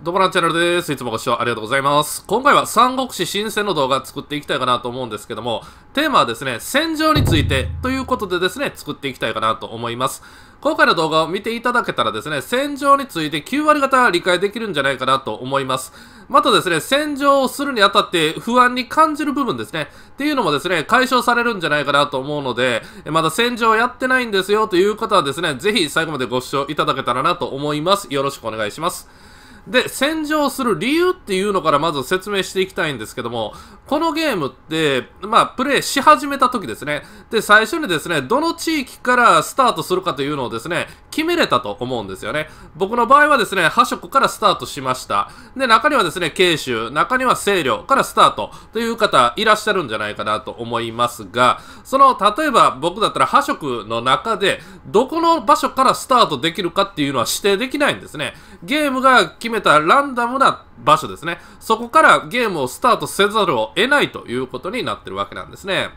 ドボランチャンネルです。いつもご視聴ありがとうございます。今回は三国志新戦の動画作っていきたいかなと思うんですけども、テーマはですね、戦場についてということでですね、作っていきたいかなと思います。今回の動画を見ていただけたらですね、戦場について9割方理解できるんじゃないかなと思います。またですね、戦場をするにあたって不安に感じる部分ですね、っていうのもですね、解消されるんじゃないかなと思うので、まだ戦場やってないんですよという方はですね、ぜひ最後までご視聴いただけたらなと思います。よろしくお願いします。で、洗浄する理由っていうのからまず説明していきたいんですけども、このゲームって、まあ、プレイし始めた時ですね。で、最初にですね、どの地域からスタートするかというのをですね、決めれたと思うんですよね。僕の場合はですね、破色からスタートしました。で、中にはですね、慶州、中には清涼からスタートという方いらっしゃるんじゃないかなと思いますが、その、例えば僕だったら破色の中で、どこの場所からスタートできるかっていうのは指定できないんですね。ゲームが決めめたランダムな場所ですね。そこからゲームをスタートせざるを得ないということになってるわけなんですね。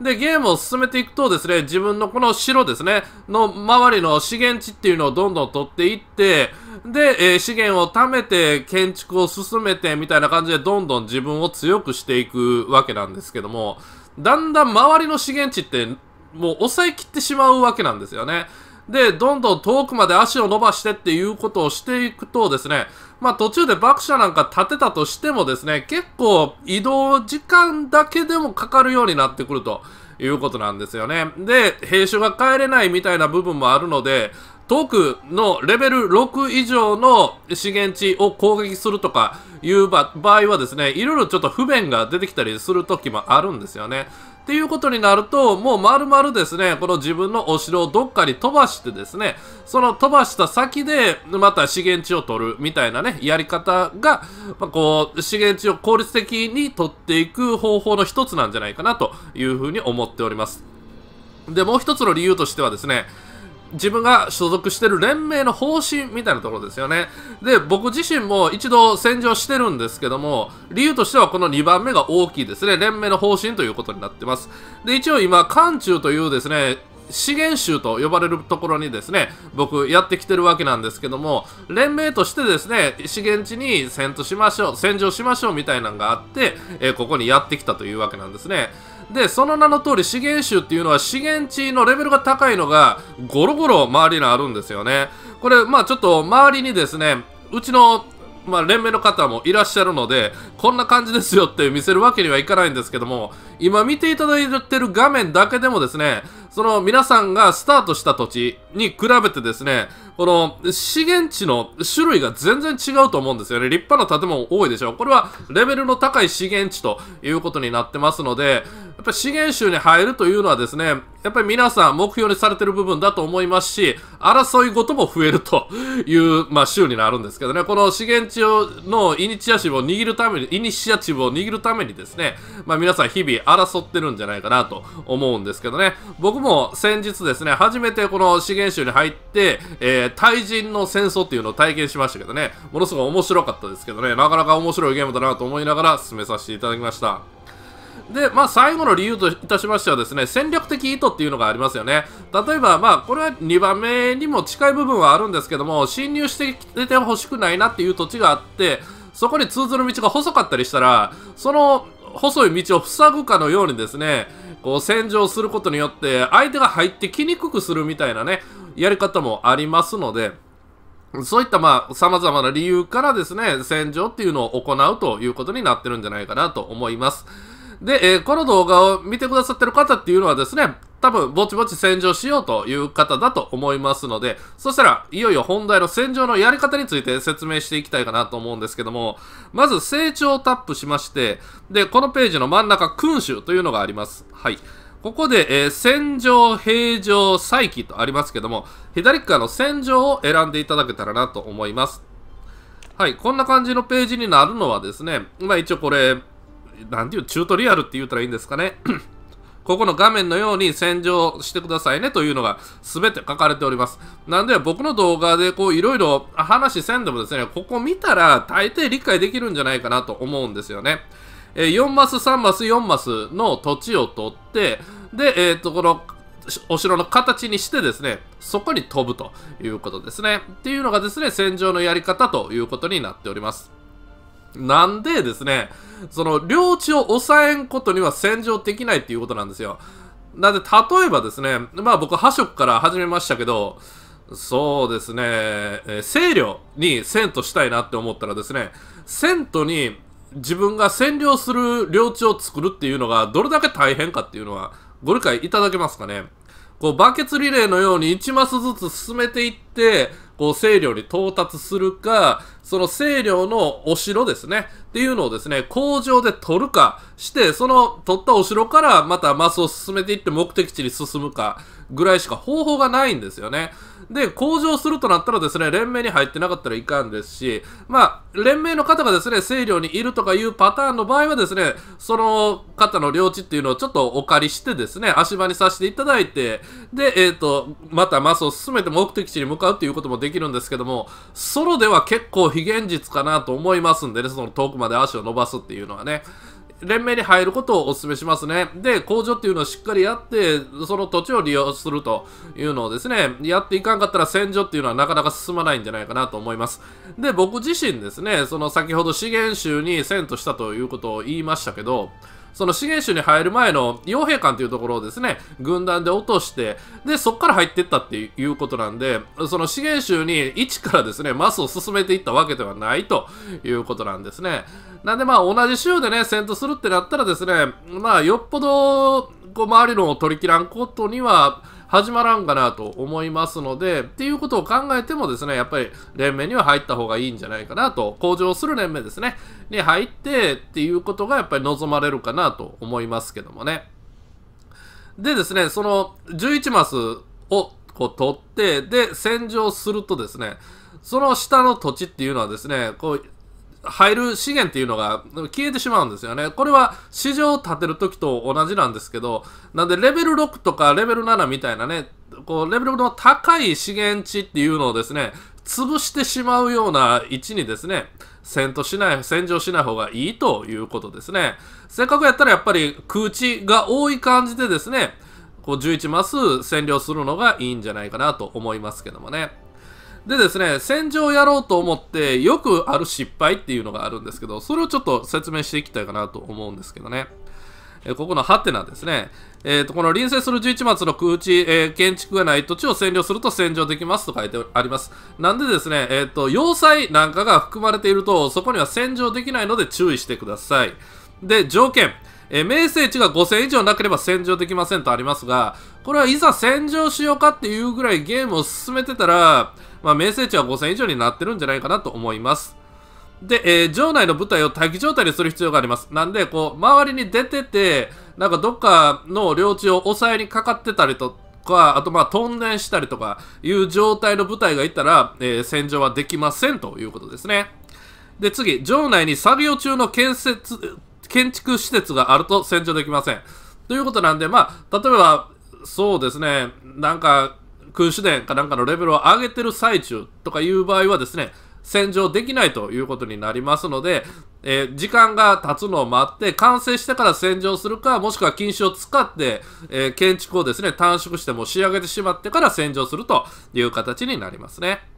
で、ゲームを進めていくとですね、自分のこの城ですね、の周りの資源地っていうのをどんどん取っていって、で、えー、資源を貯めて建築を進めてみたいな感じでどんどん自分を強くしていくわけなんですけども、だんだん周りの資源地ってもう抑えきってしまうわけなんですよね。で、どんどん遠くまで足を伸ばしてっていうことをしていくとですね、まあ途中で爆車なんか立てたとしてもですね、結構移動時間だけでもかかるようになってくるということなんですよね。で、兵士が帰れないみたいな部分もあるので、遠くのレベル6以上の資源地を攻撃するとかいう場合はですね、いろいろちょっと不便が出てきたりする時もあるんですよね。ていうことになると、もう丸々ですね、この自分のお城をどっかに飛ばしてですね、その飛ばした先で、また資源地を取るみたいなね、やり方が、まあ、こう、資源地を効率的に取っていく方法の一つなんじゃないかなというふうに思っております。で、もう一つの理由としてはですね、自分が所属してる連盟の方針みたいなところですよね。で、僕自身も一度戦場してるんですけども、理由としてはこの2番目が大きいですね。連盟の方針ということになってます。で、一応今、関中というですね、資源州と呼ばれるところにですね、僕やってきてるわけなんですけども、連盟としてですね、資源地に戦闘しましょう、戦場しましょうみたいなのがあって、えここにやってきたというわけなんですね。でその名の通り資源種っていうのは資源地のレベルが高いのがゴロゴロ周りにあるんですよねこれまあちょっと周りにですねうちのまあ、連盟の方もいらっしゃるので、こんな感じですよって見せるわけにはいかないんですけども、今見ていただいてる画面だけでもですね、その皆さんがスタートした土地に比べてですね、この資源地の種類が全然違うと思うんですよね。立派な建物多いでしょ。これはレベルの高い資源地ということになってますので、やっぱ資源州に入るというのはですね、やっぱり皆さん目標にされてる部分だと思いますし、争いごとも増えるという、まあ、州になるんですけどね、この資源地のイニシアチブを握るために、イニシアチブを握るためにですね、まあ、皆さん日々争ってるんじゃないかなと思うんですけどね、僕も先日ですね、初めてこの資源州に入って、えー、対人の戦争っていうのを体験しましたけどね、ものすごい面白かったですけどね、なかなか面白いゲームだなと思いながら進めさせていただきました。で、まあ、最後の理由といたしましてはですね、戦略的意図っていうのがありますよね。例えば、まあ、これは2番目にも近い部分はあるんですけども、侵入してきてほしくないなっていう土地があって、そこに通ずる道が細かったりしたら、その細い道を塞ぐかのようにですね、こう洗浄することによって、相手が入ってきにくくするみたいなね、やり方もありますので、そういったまあ様々な理由からですね、戦場っていうのを行うということになってるんじゃないかなと思います。で、えー、この動画を見てくださってる方っていうのはですね、多分、ぼちぼち洗浄しようという方だと思いますので、そしたらいよいよ本題の洗浄のやり方について説明していきたいかなと思うんですけども、まず成長をタップしまして、で、このページの真ん中、君主というのがあります。はい。ここで、えー、戦場、平常、再起とありますけども、左側の戦場を選んでいただけたらなと思います。はい、こんな感じのページになるのはですね、まあ一応これ、なんていう、チュートリアルって言ったらいいんですかね。ここの画面のように洗浄してくださいねというのが全て書かれております。なんで僕の動画でこういろいろ話せんでもですね、ここ見たら大抵理解できるんじゃないかなと思うんですよね。えー、4マス、3マス、4マスの土地を取って、で、えっ、と、このお城の形にしてですね、そこに飛ぶということですね。っていうのがですね、戦場のやり方ということになっております。なんでですね、その領地を抑えんことには戦場できないっていうことなんですよ。なんで、例えばですね、まあ僕、破職から始めましたけど、そうですね、えー、清に遷都したいなって思ったらですね、遷都に自分が占領する領地を作るっていうのがどれだけ大変かっていうのはご理解いただけますかね。こうバケツリレーのように1マスずつ進めていって、こう、清力に到達するか、その清涼のお城ですね、っていうのをですね、工場で取るかして、その取ったお城からまたマスを進めていって目的地に進むかぐらいしか方法がないんですよね。で、向上するとなったらですね、連盟に入ってなかったらいかんですし、まあ、連盟の方がですね、清涼にいるとかいうパターンの場合はですね、その方の領地っていうのをちょっとお借りしてですね、足場にさせていただいて、で、えっ、ー、と、またマスを進めて目的地に向かうっていうこともできるんですけども、ソロでは結構非現実かなと思いますんでね、その遠くまで足を伸ばすっていうのはね。連盟に入ることをお勧めしますね。で、工場っていうのをしっかりやって、その土地を利用するというのをですね、やっていかんかったら戦場っていうのはなかなか進まないんじゃないかなと思います。で、僕自身ですね、その先ほど資源州に遷都したということを言いましたけど、その資源集に入る前の傭兵館というところをですね、軍団で落として、で、そこから入っていったっていうことなんで、その資源集に一からですね、マスを進めていったわけではないということなんですね。なんでまあ同じ州でね、戦闘するってなったらですね、まあよっぽどこう周りのを取り切らんことには始まらんかなと思いますので、っていうことを考えてもですね、やっぱり連盟には入った方がいいんじゃないかなと、向上する連盟ですね、に入ってっていうことがやっぱり望まれるかなと思いますけどもね。でですね、その11マスをこう取って、で、洗浄するとですね、その下の土地っていうのはですね、こう、入る資源っていうのが消えてしまうんですよね。これは市場を立てるときと同じなんですけど、なんでレベル6とかレベル7みたいなね、こうレベルの高い資源地っていうのをですね、潰してしまうような位置にですね、戦闘しない、戦場しない方がいいということですね。せっかくやったらやっぱり空地が多い感じでですね、こう11マス占領するのがいいんじゃないかなと思いますけどもね。でですね、戦場をやろうと思ってよくある失敗っていうのがあるんですけど、それをちょっと説明していきたいかなと思うんですけどね。えここのハテナですね。えーと、この隣接する11末の空地、えー、建築がない土地を占領すると占領できますと書いてあります。なんでですね、えーと要塞なんかが含まれていると、そこには占領できないので注意してください。で、条件。えー、名声値が5000以上なければ占領できませんとありますが、これはいざ占領しようかっていうぐらいゲームを進めてたら、まあ、名声値は5000以上になってるんじゃないかなと思います。で、えー、場内の舞台を待機状態にする必要があります。なんで、こう、周りに出てて、なんかどっかの領地を抑えにかかってたりとか、あとまあ、トンネルしたりとかいう状態の部隊がいたら、えー、戦場はできませんということですね。で、次、場内に作業中の建設、建築施設があると戦場できません。ということなんで、まあ、例えば、そうですね、なんか、空手伝かなんかのレベルを上げてる最中とかいう場合はですね、洗浄できないということになりますので、えー、時間が経つのを待って完成してから洗浄するかもしくは禁止を使って、えー、建築をですね短縮しても仕上げてしまってから洗浄するという形になりますね。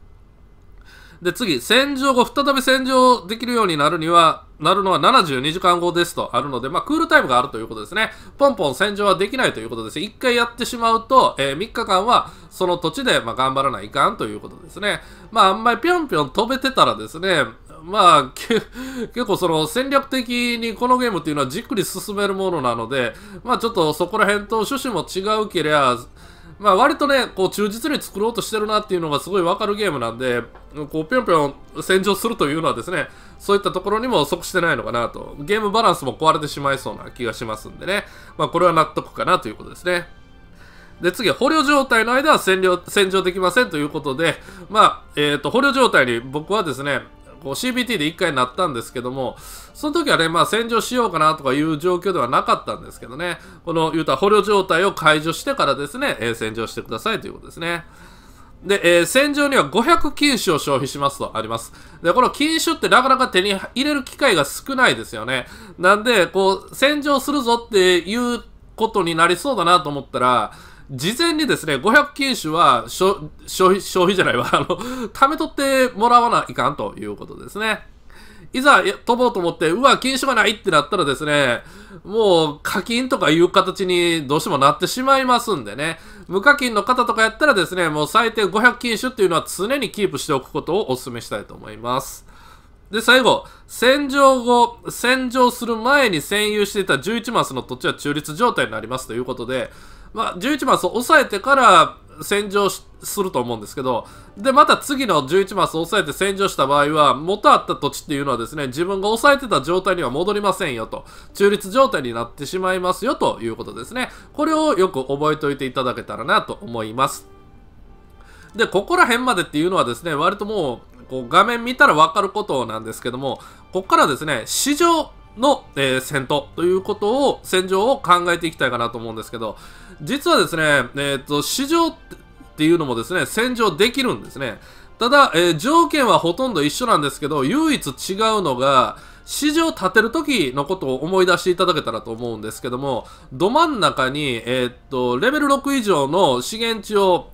で、次、洗浄後、再び洗浄できるようになるには、なるのは72時間後ですとあるので、まあ、クールタイムがあるということですね。ポンポン洗浄はできないということです。1回やってしまうと、えー、3日間はその土地で、まあ、頑張らないかんということですね。まあ、あんまりぴょんぴょん飛べてたらですね、まあ、結構その戦略的にこのゲームっていうのはじっくり進めるものなので、まあちょっとそこら辺と趣旨も違うけりゃ、まあ割とね、こう忠実に作ろうとしてるなっていうのがすごいわかるゲームなんで、こうぴょんぴょん戦場するというのはですね、そういったところにも即してないのかなと、ゲームバランスも壊れてしまいそうな気がしますんでね、まあこれは納得かなということですね。で、次は捕虜状態の間は占領、占領できませんということで、まあ、えっ、ー、と、捕虜状態に僕はですね、こう CBT で1回なったんですけども、その時はね、まあ洗浄しようかなとかいう状況ではなかったんですけどね、この言うたら捕虜状態を解除してからですね、えー、洗浄してくださいということですね。で、えー、戦場には500禁酒を消費しますとあります。で、この禁酒ってなかなか手に入れる機会が少ないですよね。なんで、こう、洗浄するぞっていうことになりそうだなと思ったら、事前にですね、500禁酒は消費、消費じゃないわ、あの、貯めとってもらわないかんということですね。いざ飛ぼうと思って、うわ、禁止がないってなったらですね、もう課金とかいう形にどうしてもなってしまいますんでね、無課金の方とかやったらですね、もう最低500禁酒っていうのは常にキープしておくことをお勧めしたいと思います。で、最後、洗浄後、洗浄する前に占有していた11マスの土地は中立状態になりますということで、まあ、11マスを抑えてから洗浄すると思うんですけど、で、また次の11マスを抑えて洗浄した場合は、元あった土地っていうのはですね、自分が抑えてた状態には戻りませんよと、中立状態になってしまいますよということですね。これをよく覚えておいていただけたらなと思います。で、ここら辺までっていうのはですね、割ともう、こう画面見たらわかることなんですけども、ここからですね、市場の、えー、戦闘ということを、戦場を考えていきたいかなと思うんですけど、実はですね、えっ、ー、と、市場っていうのもですね、戦場できるんですね。ただ、えー、条件はほとんど一緒なんですけど、唯一違うのが、市場立てる時のことを思い出していただけたらと思うんですけども、ど真ん中に、えー、っと、レベル6以上の資源地を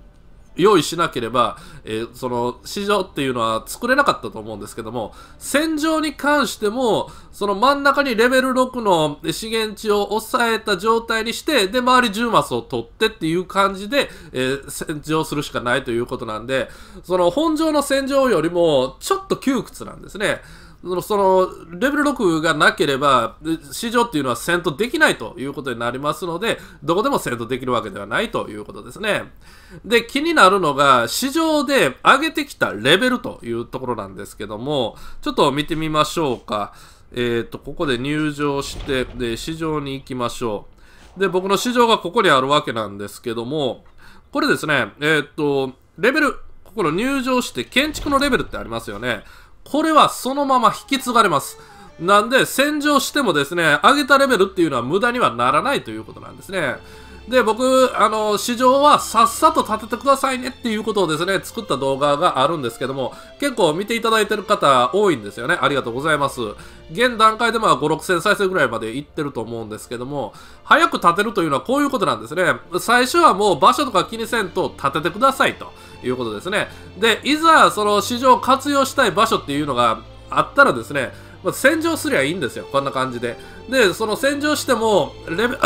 用意しなければ、えー、その市場っていうのは作れなかったと思うんですけども戦場に関してもその真ん中にレベル6の資源地を抑えた状態にしてで周り10マスを取ってっていう感じで、えー、戦場するしかないということなんでその本場の戦場よりもちょっと窮屈なんですね。そのレベル6がなければ市場っていうのは戦闘できないということになりますのでどこでも戦闘できるわけではないということですねで気になるのが市場で上げてきたレベルというところなんですけどもちょっと見てみましょうかえっ、ー、とここで入場してで市場に行きましょうで僕の市場がここにあるわけなんですけどもこれですねえっ、ー、とレベルここの入場して建築のレベルってありますよねこれはそのまま引き継がれます。なんで、洗浄してもですね、上げたレベルっていうのは無駄にはならないということなんですね。で、僕、あの、市場はさっさと立ててくださいねっていうことをですね、作った動画があるんですけども、結構見ていただいてる方多いんですよね。ありがとうございます。現段階でまあ5、6000再生ぐらいまでいってると思うんですけども、早く立てるというのはこういうことなんですね。最初はもう場所とか気にせんと立ててくださいということですね。で、いざその市場を活用したい場所っていうのがあったらですね、まあ、洗浄すりゃいいんですよ。こんな感じで。で、その洗浄しても、レベ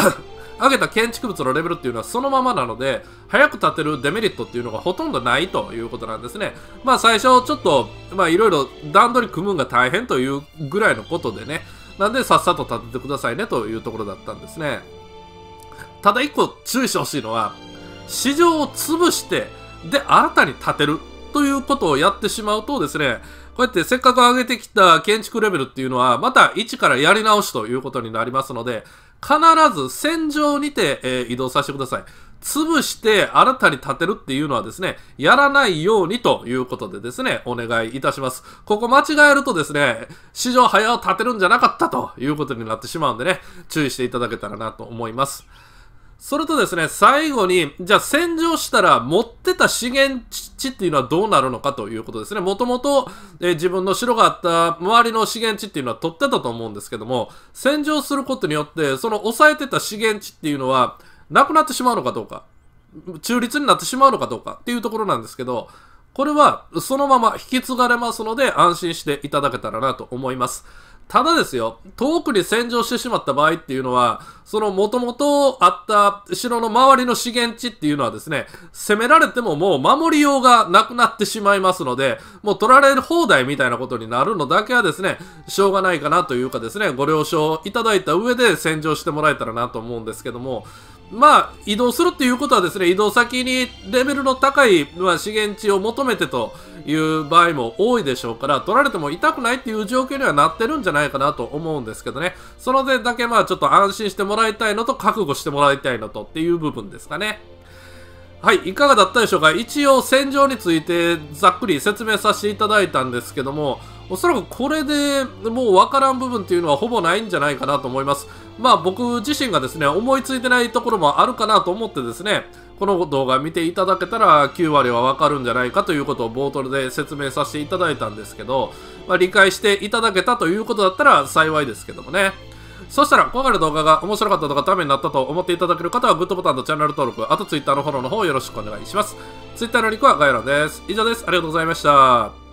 上げた建築物のレベルっていうのはそのままなので、早く建てるデメリットっていうのがほとんどないということなんですね。まあ最初ちょっと、まあいろいろ段取り組むんが大変というぐらいのことでね、なんでさっさと建ててくださいねというところだったんですね。ただ一個注意してほしいのは、市場を潰して、で、新たに建てるということをやってしまうとですね、こうやってせっかく上げてきた建築レベルっていうのは、また一からやり直しということになりますので、必ず戦場にて、えー、移動させてください。潰して新たに建てるっていうのはですね、やらないようにということでですね、お願いいたします。ここ間違えるとですね、史上早を建てるんじゃなかったということになってしまうんでね、注意していただけたらなと思います。それとですね、最後に、じゃあ洗浄したら持ってた資源地っていうのはどうなるのかということですね。もともと自分の城があった周りの資源地っていうのは取ってたと思うんですけども、洗浄することによって、その抑えてた資源地っていうのはなくなってしまうのかどうか、中立になってしまうのかどうかっていうところなんですけど、これはそのまま引き継がれますので安心していただけたらなと思います。ただですよ、遠くに洗浄してしまった場合っていうのは、その元々あった城の周りの資源地っていうのはですね、攻められてももう守りようがなくなってしまいますので、もう取られる放題みたいなことになるのだけはですね、しょうがないかなというかですね、ご了承いただいた上で洗浄してもらえたらなと思うんですけども、まあ、移動するっていうことはですね、移動先にレベルの高い、まあ、資源地を求めてという場合も多いでしょうから、取られても痛くないっていう状況にはなってるんじゃないかなと思うんですけどね、その点だけまあちょっと安心してもらいたいのと、覚悟してもらいたいのとっていう部分ですかね。はい、いかがだったでしょうか一応戦場についてざっくり説明させていただいたんですけども、おそらくこれでもうわからん部分っていうのはほぼないんじゃないかなと思います。まあ僕自身がですね、思いついてないところもあるかなと思ってですね、この動画見ていただけたら9割はわかるんじゃないかということを冒頭で説明させていただいたんですけど、まあ、理解していただけたということだったら幸いですけどもね。そしたら、今回の動画が面白かったとかためになったと思っていただける方は、グッドボタンとチャンネル登録、あとツイッターのフォローの方よろしくお願いします。Twitter のリンクは概要欄です。以上です。ありがとうございました。